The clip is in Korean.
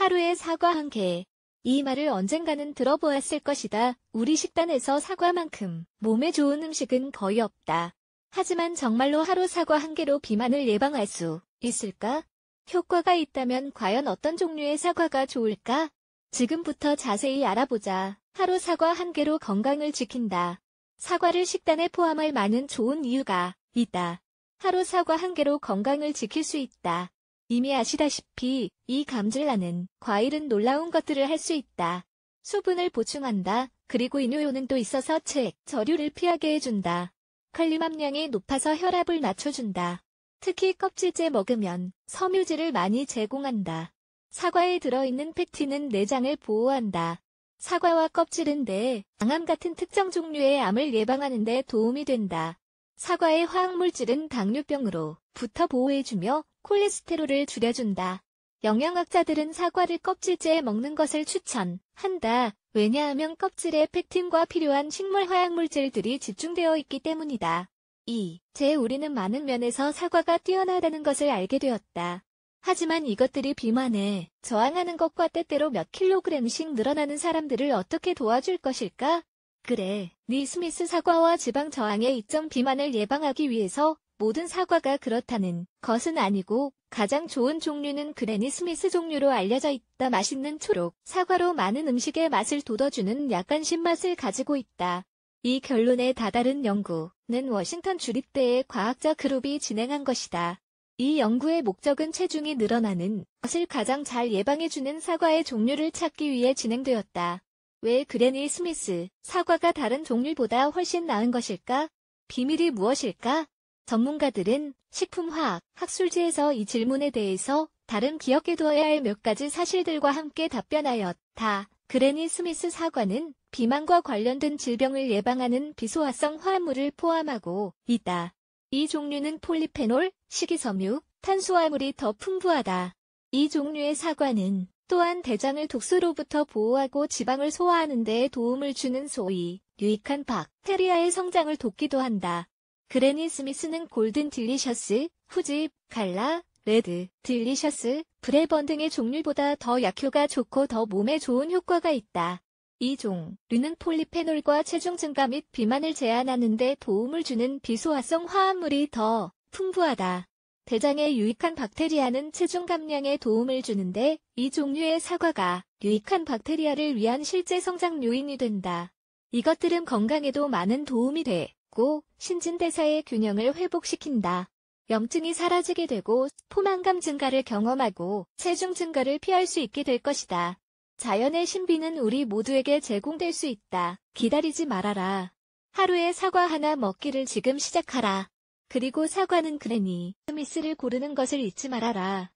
하루에 사과 한 개. 이 말을 언젠가는 들어보았을 것이다. 우리 식단에서 사과만큼 몸에 좋은 음식은 거의 없다. 하지만 정말로 하루 사과 한 개로 비만을 예방할 수 있을까? 효과가 있다면 과연 어떤 종류의 사과가 좋을까? 지금부터 자세히 알아보자. 하루 사과 한 개로 건강을 지킨다. 사과를 식단에 포함할 많은 좋은 이유가 있다. 하루 사과 한 개로 건강을 지킬 수 있다. 이미 아시다시피 이 감질나는 과일은 놀라운 것들을 할 수 있다. 수분을 보충한다. 그리고 이뇨 효는또 있어서 체액 저류를 피하게 해준다. 칼륨 함량이 높아서 혈압을 낮춰준다. 특히 껍질째 먹으면 섬유질을 많이 제공한다. 사과에 들어있는 팩틴은 내장을 보호한다. 사과와 껍질은 뇌, 항암 같은 특정 종류의 암을 예방하는 데 도움이 된다. 사과의 화학물질은 당뇨병으로 부터 보호해주며 콜레스테롤을 줄여준다. 영양학자들은 사과를 껍질째 먹는 것을 추천한다. 왜냐하면 껍질에 팩틴과 필요한 식물 화학물질들이 집중되어 있기 때문이다. 2. 제 우리는 많은 면에서 사과가 뛰어나다는 것을 알게 되었다. 하지만 이것들이 비만에 저항하는 것과 때때로 몇 킬로그램씩 늘어나는 사람들을 어떻게 도와줄 것일까? 그래, 니 스미스 사과와 지방 저항의 2점 비만을 예방하기 위해서 모든 사과가 그렇다는 것은 아니고 가장 좋은 종류는 그레니 스미스 종류로 알려져 있다. 맛있는 초록 사과로 많은 음식의 맛을 돋워주는 약간 신맛을 가지고 있다. 이 결론에 다다른 연구는 워싱턴 주립대의 과학자 그룹이 진행한 것이다. 이 연구의 목적은 체중이 늘어나는 것을 가장 잘 예방해주는 사과의 종류를 찾기 위해 진행되었다. 왜 그레니 스미스 사과가 다른 종류보다 훨씬 나은 것일까? 비밀이 무엇일까? 전문가들은 식품화학 학술지에서 이 질문에 대해서 다른 기억해 두어야 할 몇 가지 사실들과 함께 답변하였다. 그레니 스미스 사과는 비만과 관련된 질병을 예방하는 비소화성 화합물을 포함하고 있다. 이 종류는 폴리페놀, 식이섬유, 탄수화물이 더 풍부하다. 이 종류의 사과는 또한 대장을 독소로부터 보호하고 지방을 소화하는 데 도움을 주는 소위 유익한 박테리아의 성장을 돕기도 한다. 그레니 스미스는 골든 딜리셔스, 후집, 갈라, 레드, 딜리셔스, 브레번 등의 종류보다 더 약효가 좋고 더 몸에 좋은 효과가 있다. 이종 류는 폴리페놀과 체중 증가 및 비만을 제한하는데 도움을 주는 비소화성 화합물이 더 풍부하다. 대장에 유익한 박테리아는 체중 감량에 도움을 주는데 이 종류의 사과가 유익한 박테리아를 위한 실제 성장 요인이 된다. 이것들은 건강에도 많은 도움이 돼고 신진대사의 균형을 회복시킨다. 염증이 사라지게 되고 포만감 증가를 경험하고 체중 증가를 피할 수 있게 될 것이다. 자연의 신비는 우리 모두에게 제공될 수 있다. 기다리지 말아라. 하루에 사과 하나 먹기를 지금 시작하라. 그리고 사과는 그래니 스미스를 고르는 것을 잊지 말아라.